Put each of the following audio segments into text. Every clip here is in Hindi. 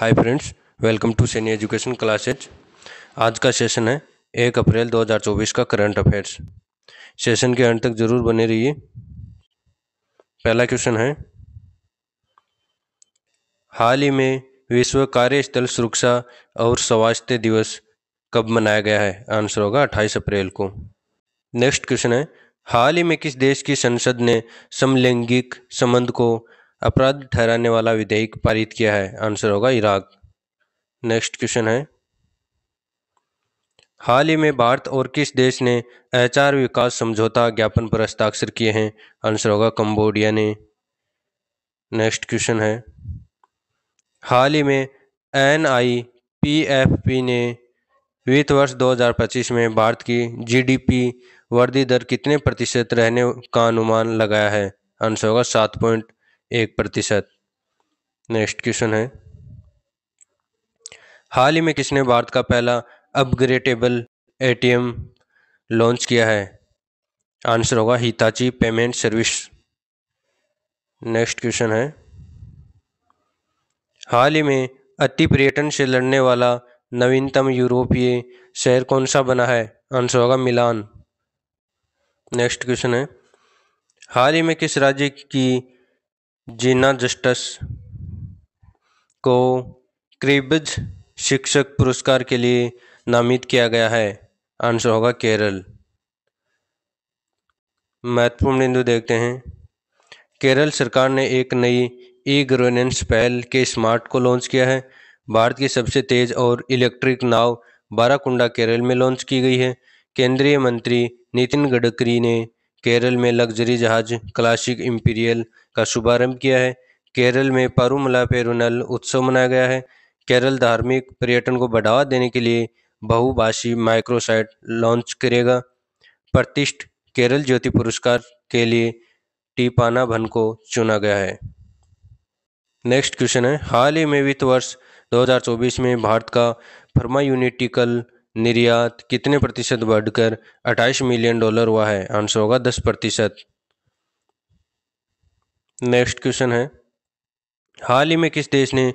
hi friends welcome to Saini education classes आज का सेशन है एक अप्रैल 2024 का करंट अफेयर्स सेशन के अंत तक जरूर बने रहिए पहला क्वेश्चन है हाल ही में विश्व कार्यस्थल सुरक्षा और स्वास्थ्य दिवस कब मनाया गया है आंसर होगा 28 अप्रैल को नेक्स्ट क्वेश्चन है हाल ही में किस देश की संसद ने समलैंगिक संबंध को अपराध ठहराने वाला विधेयक पारित किया है आंसर होगा इराक नेक्स्ट क्वेश्चन है हाल ही में भारत और किस देश ने एचआर विकास समझौता ज्ञापन पर हस्ताक्षर किए हैं आंसर होगा कंबोडिया ने नेक्स्ट क्वेश्चन है हाल ही में N I P F P ने वित्त वर्ष 2025 में भारत की जीडीपी वृद्धि दर कितने प्रतिशत रहने का अनुमान लगाया है आंसर होगा सात पॉइंट एक प्रतिशत नेक्स्ट क्वेश्चन है हाल ही में किसने भारत का पहला अपग्रेडेबल एटीएम लॉन्च किया है आंसर होगा Hitachi payment service next question है हाल ही में अति पर्यटन से लड़ने वाला नवीनतम यूरोपीय शहर कौन सा बना है आंसर होगा मिलान नेक्स्ट क्वेश्चन है हाल ही में किस राज्य की जीना जस्टस को क्रिबज शिक्षक पुरस्कार के लिए नामित किया गया है आंसर होगा केरल महत्वपूर्ण बिंदु देखते हैं केरल सरकार ने एक नई ई गवर्नेंस पहल के स्मार्ट को लॉन्च किया है भारत की सबसे तेज और इलेक्ट्रिक नाव बाराकुंडा केरल में लॉन्च की गई है केंद्रीय मंत्री नितिन गडकरी ने केरल में लग्जरी जहाज क्लासिक इम्पीरियल का शुभारंभ किया है केरल में परुमला पेरुनल उत्सव मनाया गया है केरल धार्मिक पर्यटन को बढ़ावा देने के लिए बहुभाषी माइक्रोसाइट लॉन्च करेगा प्रतिष्ठ केरल ज्योति पुरस्कार के लिए टीपाना भन को चुना गया है नेक्स्ट क्वेश्चन है हाल ही में वित्त वर्ष 2024 में भारत का फर्मा यूनिटिकल निर्यात कितने प्रतिशत बढ़कर 28 मिलियन डॉलर हुआ है आंसर होगा 10 प्रतिशत नेक्स्ट क्वेश्चन है हाल ही में किस देश ने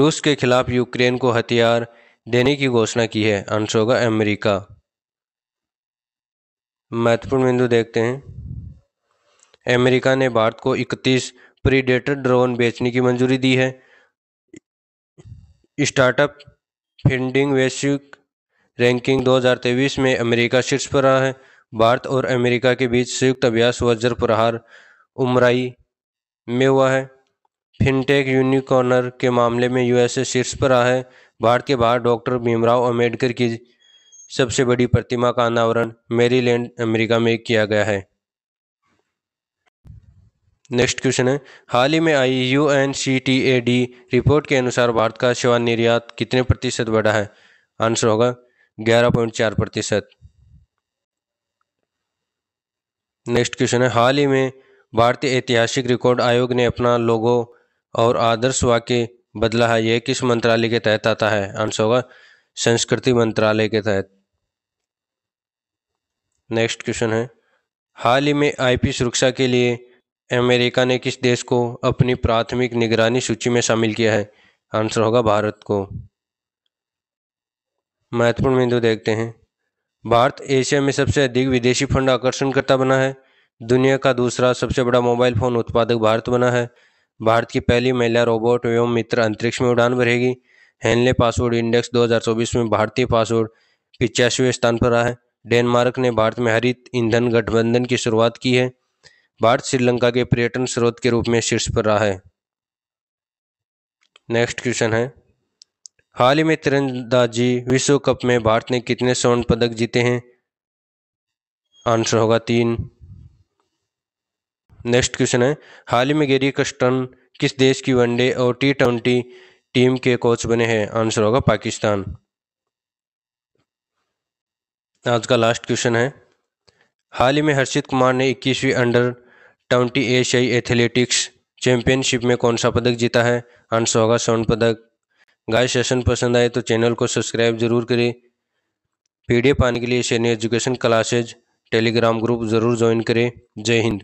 रूस के खिलाफ यूक्रेन को हथियार देने की घोषणा की है आंसर होगा अमेरिका महत्वपूर्ण बिंदु देखते हैं अमेरिका ने भारत को 31 प्रीडेटर ड्रोन बेचने की मंजूरी दी है स्टार्टअप फिंडिंग वैश्विक रैंकिंग 2023 में अमेरिका शीर्ष पर रहा है भारत और अमेरिका के बीच संयुक्त अभ्यास वज्र प्रहार उमराई में हुआ है फिनटेक यूनिकॉर्नर के मामले में यूएसए शीर्ष पर रहा है भारत के बाहर डॉक्टर भीमराव अम्बेडकर की सबसे बड़ी प्रतिमा का अनावरण मेरीलैंड अमेरिका में किया गया है नेक्स्ट क्वेश्चन है हाल ही में I U N C T A D report के अनुसार भारत का सेवा निर्यात कितने प्रतिशत बढ़ा है आंसर होगा ग्यारह पॉइंट चार प्रतिशत नेक्स्ट क्वेश्चन है हाल ही में भारतीय ऐतिहासिक रिकॉर्ड आयोग ने अपना लोगो और आदर्श वाक्य बदला है यह किस मंत्रालय के तहत आता है आंसर होगा संस्कृति मंत्रालय के तहत नेक्स्ट क्वेश्चन है हाल ही में आईपी सुरक्षा के लिए अमेरिका ने किस देश को अपनी प्राथमिक निगरानी सूची में शामिल किया है आंसर होगा भारत को महत्वपूर्ण बिंदु देखते हैं भारत एशिया में सबसे अधिक विदेशी फंड आकर्षणकर्ता बना है दुनिया का दूसरा सबसे बड़ा मोबाइल फोन उत्पादक भारत बना है भारत की पहली महिला रोबोट एवं मित्र अंतरिक्ष में उड़ान भरेगी हेनले पासवर्ड इंडेक्स 2024 में भारतीय पासवर्ड पिचासीवें स्थान पर रहा है डेनमार्क ने भारत में हरित ईंधन गठबंधन की शुरुआत की है भारत श्रीलंका के पर्यटन स्रोत के रूप में शीर्ष पर रहा है नेक्स्ट क्वेश्चन है हाल ही में तिरंदाजी विश्व कप में भारत ने कितने स्वर्ण पदक जीते हैं आंसर होगा तीन नेक्स्ट क्वेश्चन है हाल ही में गेरी कस्टन किस देश की वनडे और टी ट्वेंटी टीम के कोच बने हैं आंसर होगा पाकिस्तान आज का लास्ट क्वेश्चन है हाल ही में हर्षित कुमार ने 21वीं अंडर ट्वेंटी एशियाई एथलेटिक्स चैंपियनशिप में कौन सा पदक जीता है आंसर होगा स्वर्ण पदक गाय सेशन पसंद आए तो चैनल को सब्सक्राइब जरूर करें पीडीएफ पाने के लिए Saini education classes telegram group ज़रूर ज्वाइन करें जय हिंद